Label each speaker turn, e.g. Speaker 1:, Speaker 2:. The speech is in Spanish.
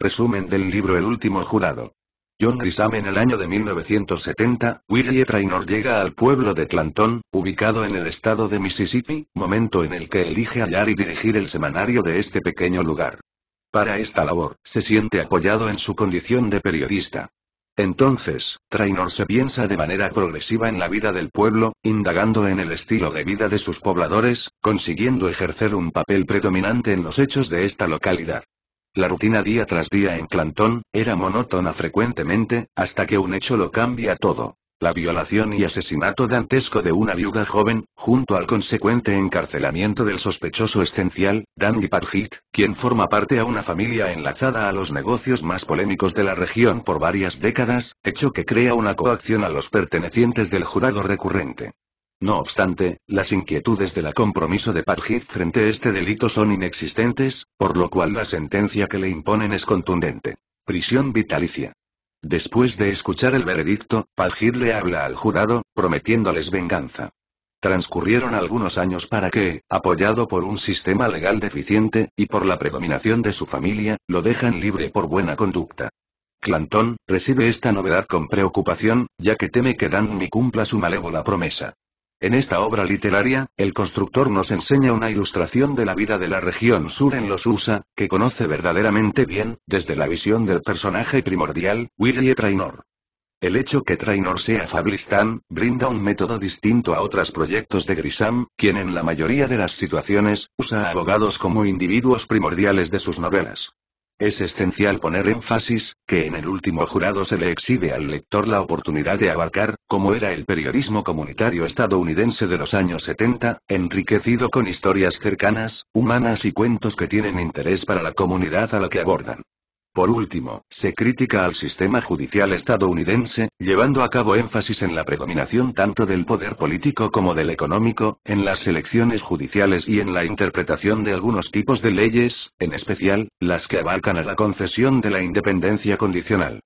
Speaker 1: Resumen del libro El último jurado. John Grisham en el año de 1970, Willie Traynor llega al pueblo de Clanton, ubicado en el estado de Mississippi, momento en el que elige hallar y dirigir el semanario de este pequeño lugar. Para esta labor, se siente apoyado en su condición de periodista. Entonces, Trainor se piensa de manera progresiva en la vida del pueblo, indagando en el estilo de vida de sus pobladores, consiguiendo ejercer un papel predominante en los hechos de esta localidad. La rutina día tras día en Clanton, era monótona frecuentemente, hasta que un hecho lo cambia todo. La violación y asesinato dantesco de una viuda joven, junto al consecuente encarcelamiento del sospechoso esencial, Danny Heath, quien forma parte a una familia enlazada a los negocios más polémicos de la región por varias décadas, hecho que crea una coacción a los pertenecientes del jurado recurrente. No obstante, las inquietudes de la compromiso de Padgett frente a este delito son inexistentes, por lo cual la sentencia que le imponen es contundente. Prisión vitalicia. Después de escuchar el veredicto, Padgett le habla al jurado, prometiéndoles venganza. Transcurrieron algunos años para que, apoyado por un sistema legal deficiente, y por la predominación de su familia, lo dejan libre por buena conducta. Clanton, recibe esta novedad con preocupación, ya que teme que ni cumpla su malévola promesa. En esta obra literaria, el constructor nos enseña una ilustración de la vida de la región sur en los USA, que conoce verdaderamente bien, desde la visión del personaje primordial, Willie e. Trainor. El hecho que Trainor sea Fablistán, brinda un método distinto a otros proyectos de Grisham, quien en la mayoría de las situaciones, usa a abogados como individuos primordiales de sus novelas. Es esencial poner énfasis, que en el último jurado se le exhibe al lector la oportunidad de abarcar, como era el periodismo comunitario estadounidense de los años 70, enriquecido con historias cercanas, humanas y cuentos que tienen interés para la comunidad a la que abordan. Por último, se critica al sistema judicial estadounidense, llevando a cabo énfasis en la predominación tanto del poder político como del económico, en las elecciones judiciales y en la interpretación de algunos tipos de leyes, en especial, las que abarcan a la concesión de la independencia condicional.